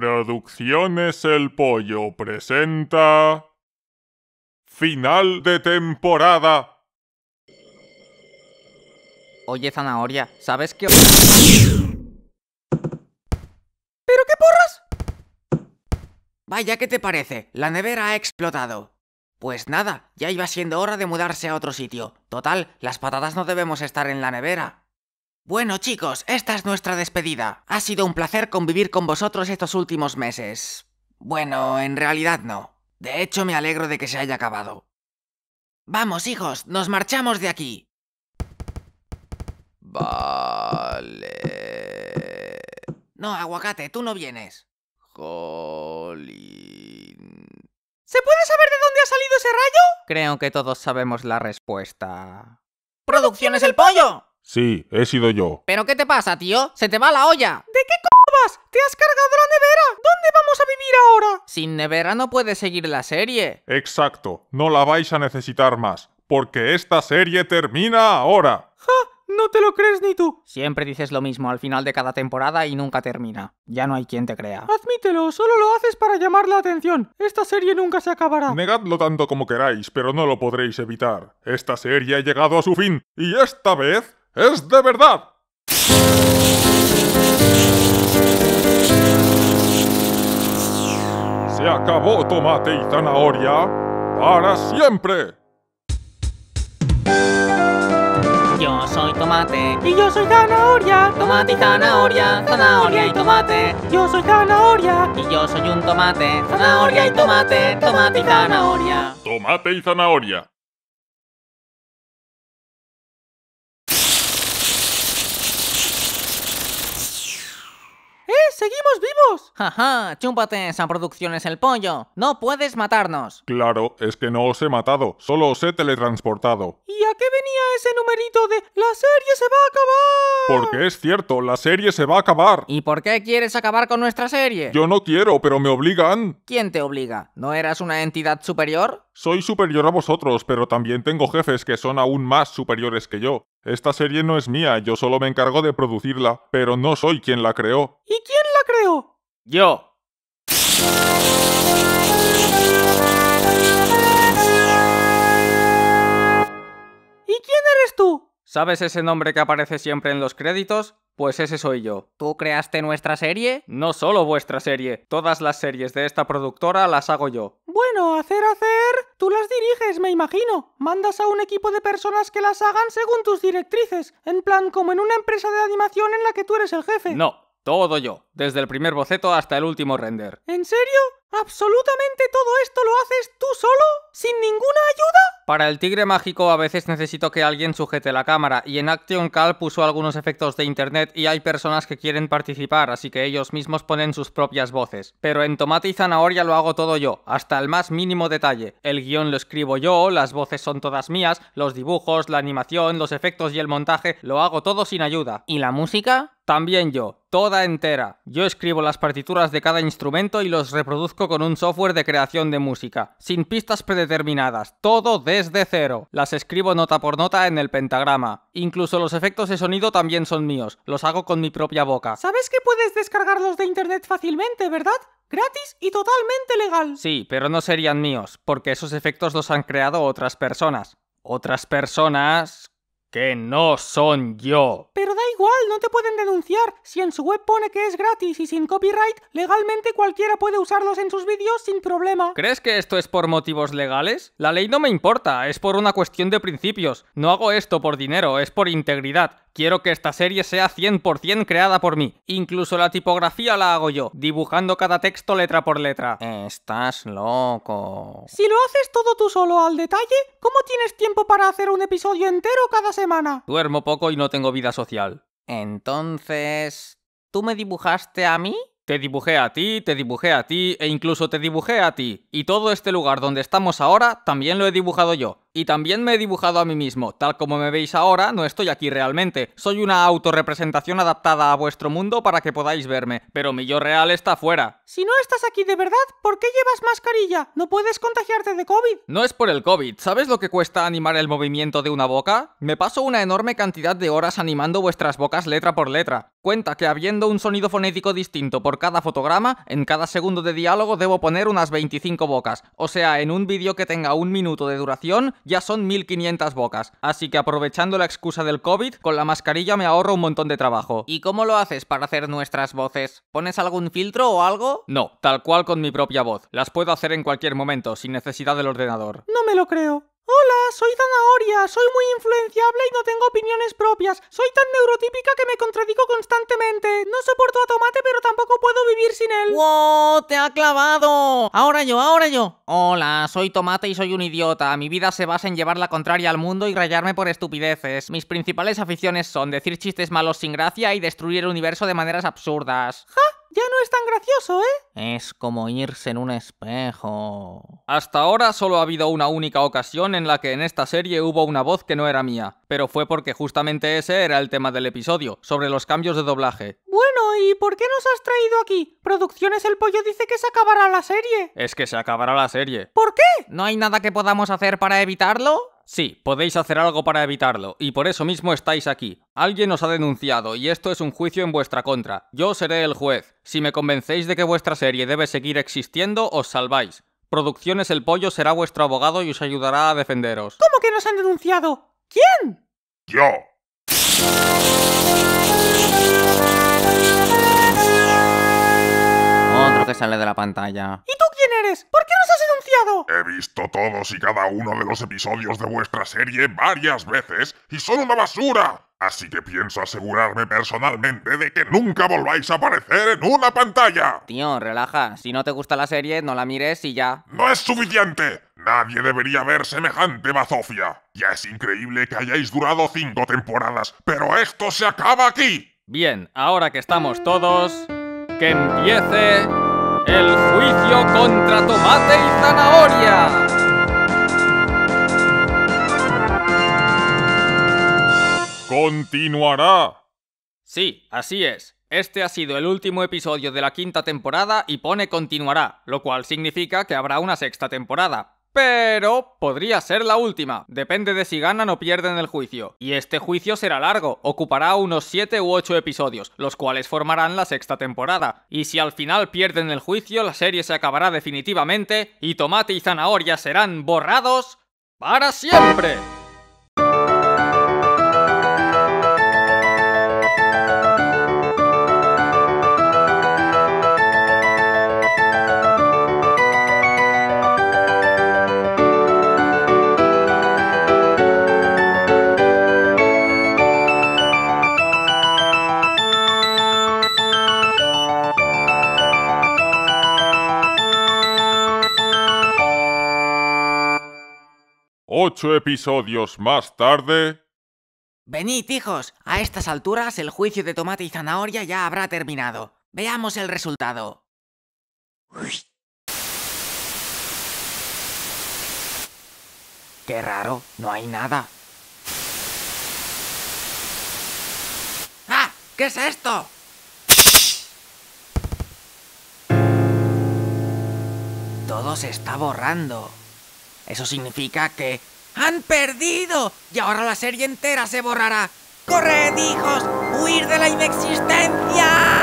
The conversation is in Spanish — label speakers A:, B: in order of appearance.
A: Producciones El Pollo presenta... Final de temporada. Oye,
B: zanahoria, ¿sabes qué... ¿Pero qué porras? Vaya, ¿qué te parece? La nevera ha explotado. Pues nada, ya iba siendo hora de mudarse a otro sitio. Total, las patatas no debemos estar en la nevera. Bueno chicos, esta es nuestra despedida. Ha sido un placer convivir con vosotros estos últimos meses. Bueno, en realidad no. De hecho, me alegro de que se haya acabado. Vamos, hijos, nos marchamos de aquí. Vale. No, aguacate, tú no vienes. Jolín. ¿Se puede saber de dónde ha salido ese
C: rayo? Creo que todos sabemos la respuesta.
B: ¡Producciones el pollo!
C: Sí, he sido yo.
B: ¿Pero qué te pasa, tío? ¡Se te va la olla! ¿De qué cobas? ¡Te has cargado la nevera! ¿Dónde vamos
C: a vivir ahora? Sin nevera no puedes seguir la serie. Exacto, no la vais a necesitar más, porque esta serie termina ahora. ¡Ja! No te lo crees ni tú. Siempre dices lo mismo al final de cada temporada y nunca termina. Ya no hay quien te crea.
D: Admítelo, solo lo haces para llamar la atención. Esta serie nunca se acabará.
C: Negadlo tanto como
A: queráis, pero no lo podréis evitar. Esta serie ha llegado a su fin. Y esta vez es de verdad. Se acabó tomate y zanahoria para
C: siempre. Yo soy tomate
D: y yo soy zanahoria. Tomate y zanahoria, zanahoria y tomate. Yo soy
A: zanahoria
C: y yo soy un tomate. Zanahoria y
A: tomate, tomate
D: y zanahoria.
A: Tomate y zanahoria.
C: ¡Seguimos vivos! ¡Jaja! ¡Chúmpate esa producción es el pollo! ¡No puedes matarnos!
A: Claro, es que no os he matado, solo os he teletransportado.
C: ¿Y a qué
D: venía ese numerito de la serie se va
A: a acabar? Porque es cierto, la serie se va a acabar. ¿Y por
C: qué quieres acabar con nuestra serie?
A: Yo no quiero, pero me obligan.
C: ¿Quién te obliga? ¿No eras una entidad superior? Soy
A: superior a vosotros, pero también tengo jefes que son aún más superiores que yo. Esta serie no es mía, yo solo me encargo de producirla, pero no soy quien la creó.
D: ¿Y quién la creó?
C: Yo. ¿Sabes ese nombre que aparece siempre en los créditos? Pues ese soy yo. ¿Tú creaste nuestra serie? No solo vuestra serie, todas las series de esta productora las hago yo.
D: Bueno, hacer, hacer... Tú las diriges, me imagino. Mandas a un equipo de personas que las hagan según tus directrices, en plan como en una empresa de animación en la que tú eres el jefe.
C: No, todo yo, desde el primer boceto hasta el último render.
D: ¿En serio? ¿Absolutamente todo esto lo haces tú solo? ¿Sin ninguna
C: ayuda? Para el tigre mágico a veces necesito que alguien sujete la cámara y en Action Cal puso algunos efectos de internet y hay personas que quieren participar, así que ellos mismos ponen sus propias voces. Pero en Tomate y Zanahoria lo hago todo yo, hasta el más mínimo detalle. El guión lo escribo yo, las voces son todas mías, los dibujos, la animación, los efectos y el montaje, lo hago todo sin ayuda. ¿Y la música? También yo, toda entera. Yo escribo las partituras de cada instrumento y los reproduzco con un software de creación de música, sin pistas predeterminadas, todo desde cero. Las escribo nota por nota en el pentagrama. Incluso los efectos de sonido también son míos, los hago con mi propia boca.
D: ¿Sabes que puedes descargarlos de internet fácilmente, verdad? gratis y totalmente legal.
C: Sí, pero no serían míos, porque esos efectos los han creado otras personas. Otras personas que no son yo.
D: Pero da igual, no te pueden denunciar. Si en su web pone que es gratis y sin copyright, legalmente cualquiera puede usarlos en sus vídeos sin problema.
C: ¿Crees que esto es por motivos legales? La ley no me importa, es por una cuestión de principios. No hago esto por dinero, es por integridad. Quiero que esta serie sea 100% creada por mí. Incluso la tipografía la hago yo, dibujando cada texto letra por letra. Estás loco.
D: Si lo haces todo tú solo al detalle, ¿cómo tienes tiempo para hacer un episodio entero cada semana?
C: Duermo poco y no tengo vida social. Entonces... ¿Tú me dibujaste a mí? Te dibujé a ti, te dibujé a ti e incluso te dibujé a ti. Y todo este lugar donde estamos ahora también lo he dibujado yo. Y también me he dibujado a mí mismo. Tal como me veis ahora, no estoy aquí realmente. Soy una autorrepresentación adaptada a vuestro mundo para que podáis verme, pero mi yo real está fuera.
D: Si no estás aquí de verdad, ¿por qué llevas mascarilla? ¿No puedes contagiarte de COVID?
C: No es por el COVID. ¿Sabes lo que cuesta animar el movimiento de una boca? Me paso una enorme cantidad de horas animando vuestras bocas letra por letra. Cuenta que habiendo un sonido fonético distinto por cada fotograma, en cada segundo de diálogo debo poner unas 25 bocas. O sea, en un vídeo que tenga un minuto de duración, ya son 1500 bocas. Así que aprovechando la excusa del COVID, con la mascarilla me ahorro un montón de trabajo. ¿Y cómo lo haces para hacer nuestras voces? ¿Pones algún filtro o algo? No, tal cual con mi propia voz. Las puedo hacer en cualquier momento, sin necesidad del ordenador.
D: No me lo creo. Hola, soy Zanahoria, soy muy influenciable y no tengo opiniones propias. Soy tan neurotípica que me contradigo constantemente. No soporto a Tomate, pero tampoco puedo vivir sin él.
C: ¡Wow! ¡Te ha clavado! Ahora yo, ahora yo. Hola, soy Tomate y soy un idiota. Mi vida se basa en llevar la contraria al mundo y rayarme por estupideces. Mis principales aficiones son decir chistes malos sin gracia y destruir el universo de maneras absurdas. ¡Ja! Ya no es tan gracioso, ¿eh? Es como irse en un espejo. Hasta ahora solo ha habido una única ocasión en la que en esta serie hubo una voz que no era mía, pero fue porque justamente ese era el tema del episodio, sobre los cambios de doblaje.
D: Bueno, ¿y por qué nos has traído aquí? Producciones
C: El Pollo dice que se acabará la serie. Es que se acabará la serie. ¿Por qué? ¿No hay nada que podamos hacer para evitarlo? Sí, podéis hacer algo para evitarlo, y por eso mismo estáis aquí. Alguien os ha denunciado, y esto es un juicio en vuestra contra. Yo seré el juez. Si me convencéis de que vuestra serie debe seguir existiendo, os salváis. Producciones El Pollo será vuestro abogado y os ayudará a defenderos.
D: ¿Cómo que nos han denunciado? ¿Quién?
C: Yo. Otro que sale de la pantalla.
A: ¿Por qué nos has denunciado? He visto todos y cada uno de los episodios de vuestra serie varias veces y son una basura. Así que pienso
C: asegurarme personalmente
A: de que nunca volváis a aparecer en una pantalla.
C: Tío, relaja. Si no te gusta la serie, no la mires y ya. No es suficiente. Nadie debería ver
A: semejante bazofia.
C: Ya es increíble
A: que hayáis durado cinco temporadas, pero
C: esto se acaba aquí. Bien, ahora que estamos todos, que empiece el juicio contra tomate y zanahoria.
A: Continuará.
C: Sí, así es. Este ha sido el último episodio de la quinta temporada y pone continuará, lo cual significa que habrá una sexta temporada pero podría ser la última. Depende de si ganan o pierden el juicio. Y este juicio será largo, ocupará unos 7 u 8 episodios, los cuales formarán la sexta temporada. Y si al final pierden el juicio, la serie se acabará definitivamente y Tomate y Zanahoria serán borrados para siempre.
A: Ocho episodios más tarde...
B: Venid, hijos. A estas alturas el juicio de tomate y zanahoria ya habrá terminado. Veamos el resultado. Qué raro, no hay nada. ¡Ah! ¿Qué es esto? Todo se está borrando. Eso significa que... ¡Han perdido! Y ahora la serie entera se borrará. ¡Corred, hijos! ¡Huir de la inexistencia!